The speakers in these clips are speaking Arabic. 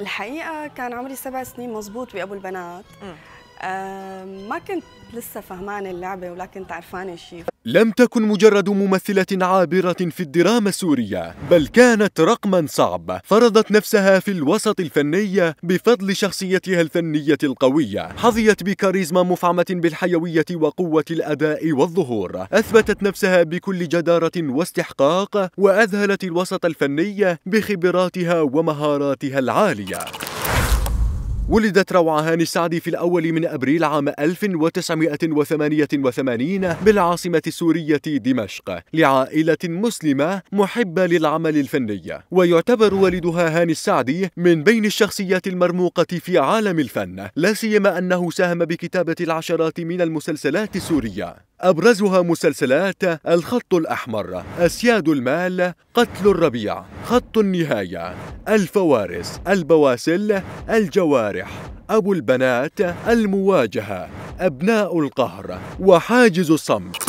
الحقيقه كان عمري سبع سنين مزبوط بابو البنات م. آه، ما كنت لسه فهمانة اللعبة ولا كنت عرفانة شيء لم تكن مجرد ممثلة عابرة في الدراما السورية بل كانت رقما صعب فرضت نفسها في الوسط الفني بفضل شخصيتها الفنية القوية حظيت بكاريزما مفعمة بالحيوية وقوة الأداء والظهور أثبتت نفسها بكل جدارة واستحقاق وأذهلت الوسط الفني بخبراتها ومهاراتها العالية ولدت روعة هاني السعدي في الأول من أبريل عام 1988 بالعاصمة السورية دمشق لعائلة مسلمة محبة للعمل الفني ويعتبر والدها هاني السعدي من بين الشخصيات المرموقة في عالم الفن لا سيما أنه ساهم بكتابة العشرات من المسلسلات السورية أبرزها مسلسلات الخط الأحمر أسياد المال قتل الربيع خط النهاية الفوارس البواسل الجوارح أبو البنات المواجهة أبناء القهر وحاجز الصمت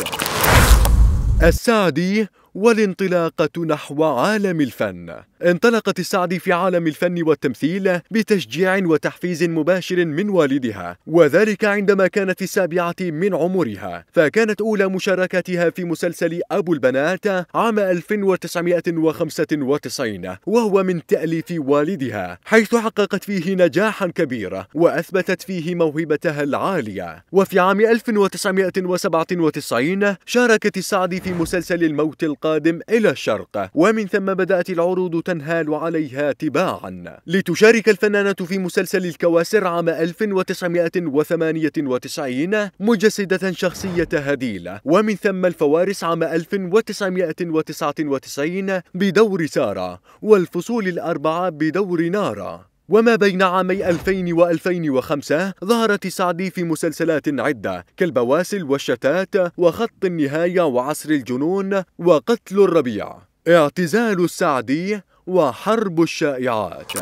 السعدي والانطلاقة نحو عالم الفن. انطلقت السعد في عالم الفن والتمثيل بتشجيع وتحفيز مباشر من والدها، وذلك عندما كانت في السابعة من عمرها، فكانت أولى مشاركتها في مسلسل أبو البنات عام 1995 وهو من تأليف والدها، حيث حققت فيه نجاحا كبيرا وأثبتت فيه موهبتها العالية. وفي عام 1997 شاركت السعد في مسلسل الموت القادم إلى الشرق ومن ثم بدأت العروض تنهال عليها تباعا لتشارك الفنانة في مسلسل الكواسر عام 1998 مجسدة شخصية هديلة ومن ثم الفوارس عام 1999 بدور سارة والفصول الأربعة بدور نارا وما بين عامي 2000 و 2005 ظهرت سعدي في مسلسلات عدة كالبواسل والشتات وخط النهاية وعصر الجنون وقتل الربيع اعتزال السعدي وحرب الشائعات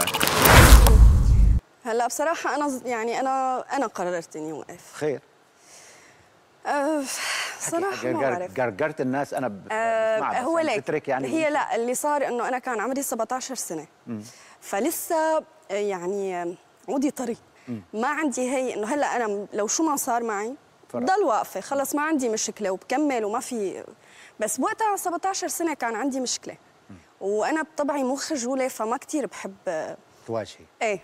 هلا بصراحة أنا يعني أنا أنا قررت إني أوقف خير أه صراحة ما بعرف قرقرت الناس أنا أه هو يعني ليك يعني هي لا اللي صار إنه أنا كان عمري 17 سنة م. فلسه يعني عودي طري ما عندي هي انه هلا انا لو شو ما صار معي بضل واقفه خلص ما عندي مشكله وبكمل وما في بس وقتها 17 سنه كان عندي مشكله وانا بطبعي مو خجوله فما كثير بحب تواجهي ايه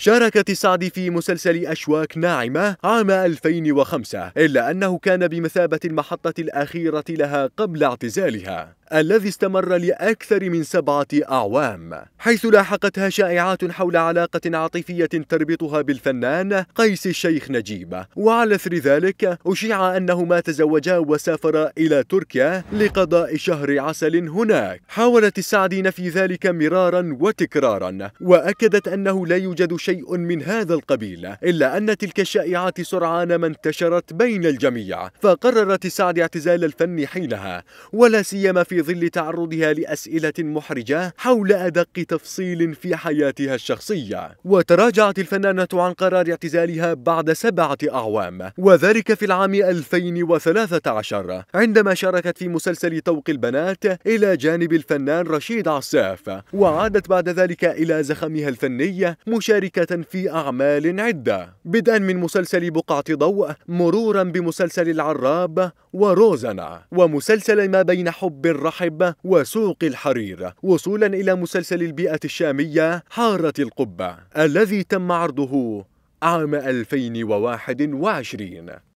شاركت سعدي في مسلسل أشواك ناعمة عام 2005 إلا أنه كان بمثابة المحطة الأخيرة لها قبل اعتزالها الذي استمر لأكثر من سبعة أعوام حيث لاحقتها شائعات حول علاقة عاطفية تربطها بالفنان قيس الشيخ نجيب وعلى إثر ذلك أشيع أنهما تزوجا وسافرا إلى تركيا لقضاء شهر عسل هناك حاولت السعدي نفي ذلك مرارا وتكرارا وأكدت أنه لا يوجد شيء من هذا القبيل إلا أن تلك الشائعات سرعان ما انتشرت بين الجميع فقررت السعدي اعتزال الفن حينها ولا سيما في في ظل تعرضها لأسئلة محرجة حول أدق تفصيل في حياتها الشخصية وتراجعت الفنانة عن قرار اعتزالها بعد سبعة أعوام وذلك في العام 2013 عندما شاركت في مسلسل طوق البنات إلى جانب الفنان رشيد عساف وعادت بعد ذلك إلى زخمها الفني مشاركة في أعمال عدة بدءا من مسلسل بقعة ضوء مرورا بمسلسل العراب وروزنا ومسلسل ما بين حب الرب الرحب وسوق الحرير وصولا إلى مسلسل البيئة الشامية حارة القبة الذي تم عرضه عام 2021